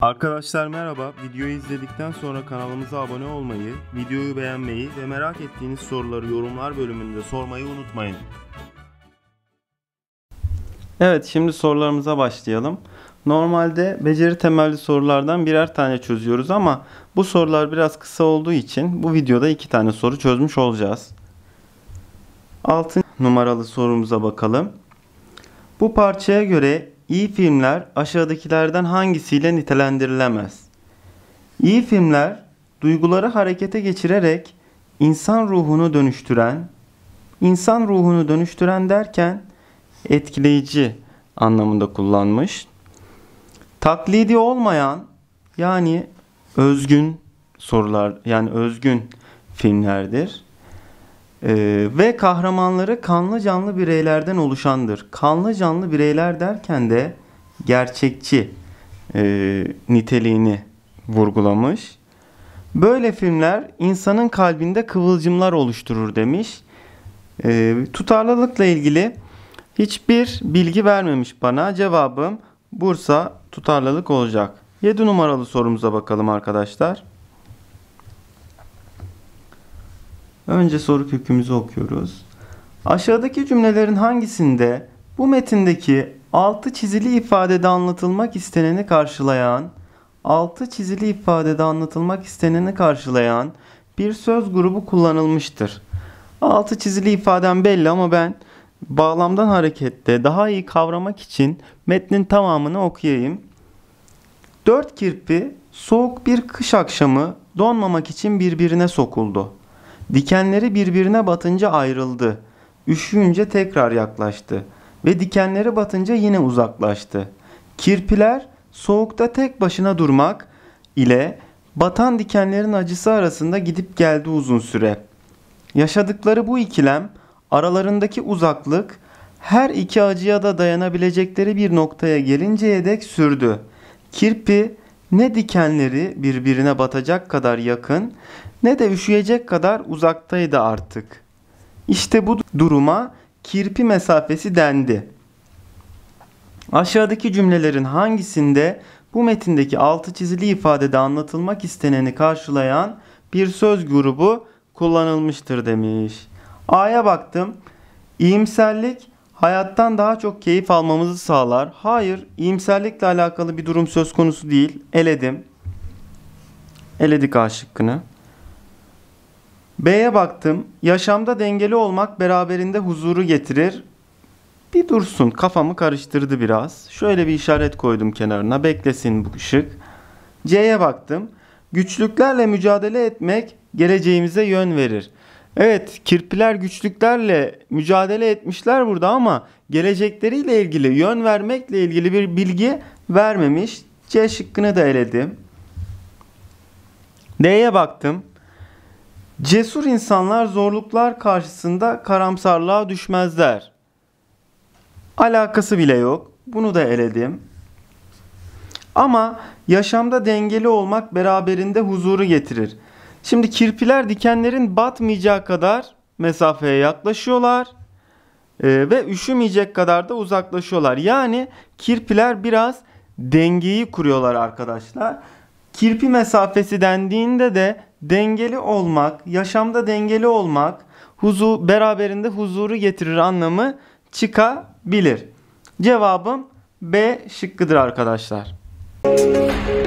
Arkadaşlar merhaba. Videoyu izledikten sonra kanalımıza abone olmayı, videoyu beğenmeyi ve merak ettiğiniz soruları yorumlar bölümünde sormayı unutmayın. Evet şimdi sorularımıza başlayalım. Normalde beceri temelli sorulardan birer tane çözüyoruz ama bu sorular biraz kısa olduğu için bu videoda iki tane soru çözmüş olacağız. 6 numaralı sorumuza bakalım. Bu parçaya göre İyi filmler aşağıdakilerden hangisiyle nitelendirilemez? İyi filmler duyguları harekete geçirerek insan ruhunu dönüştüren, insan ruhunu dönüştüren derken etkileyici anlamında kullanmış. Taklidi olmayan yani özgün sorular yani özgün filmlerdir. Ee, ve kahramanları kanlı canlı bireylerden oluşandır. Kanlı canlı bireyler derken de gerçekçi e, niteliğini vurgulamış. Böyle filmler insanın kalbinde kıvılcımlar oluşturur demiş. E, tutarlılıkla ilgili hiçbir bilgi vermemiş bana. Cevabım Bursa tutarlılık olacak. 7 numaralı sorumuza bakalım arkadaşlar. Önce soru kökümüzü okuyoruz. Aşağıdaki cümlelerin hangisinde bu metindeki altı çizili ifadede anlatılmak isteneni karşılayan altı çizili ifadede anlatılmak isteneni karşılayan bir söz grubu kullanılmıştır. Altı çizili ifadem belli ama ben bağlamdan hareketle daha iyi kavramak için metnin tamamını okuyayım. Dört kirpi soğuk bir kış akşamı donmamak için birbirine sokuldu. Dikenleri birbirine batınca ayrıldı. Üşüyünce tekrar yaklaştı ve dikenleri batınca yine uzaklaştı. Kirpiler soğukta tek başına durmak ile batan dikenlerin acısı arasında gidip geldi uzun süre. Yaşadıkları bu ikilem, aralarındaki uzaklık her iki acıya da dayanabilecekleri bir noktaya gelinceye dek sürdü. Kirpi ne dikenleri birbirine batacak kadar yakın ne de üşüyecek kadar uzaktaydı artık. İşte bu duruma kirpi mesafesi dendi. Aşağıdaki cümlelerin hangisinde bu metindeki altı çizili ifadede anlatılmak isteneni karşılayan bir söz grubu kullanılmıştır demiş. A'ya baktım. İyimserlik hayattan daha çok keyif almamızı sağlar. Hayır, iyimserlikle alakalı bir durum söz konusu değil. Eledim. Eledik A şıkkını. B'ye baktım. Yaşamda dengeli olmak beraberinde huzuru getirir. Bir dursun kafamı karıştırdı biraz. Şöyle bir işaret koydum kenarına. Beklesin bu ışık. C'ye baktım. Güçlüklerle mücadele etmek geleceğimize yön verir. Evet kirpiler güçlüklerle mücadele etmişler burada ama gelecekleriyle ilgili yön vermekle ilgili bir bilgi vermemiş. C şıkkını da eledim. D'ye baktım. Cesur insanlar zorluklar karşısında karamsarlığa düşmezler. Alakası bile yok. Bunu da eledim. Ama yaşamda dengeli olmak beraberinde huzuru getirir. Şimdi kirpiler dikenlerin batmayacağı kadar mesafeye yaklaşıyorlar e, ve üşümeyecek kadar da uzaklaşıyorlar. Yani kirpiler biraz dengeyi kuruyorlar arkadaşlar. Kirpi mesafesi dendiğinde de dengeli olmak, yaşamda dengeli olmak huzur, beraberinde huzuru getirir anlamı çıkabilir. Cevabım B şıkkıdır arkadaşlar. Müzik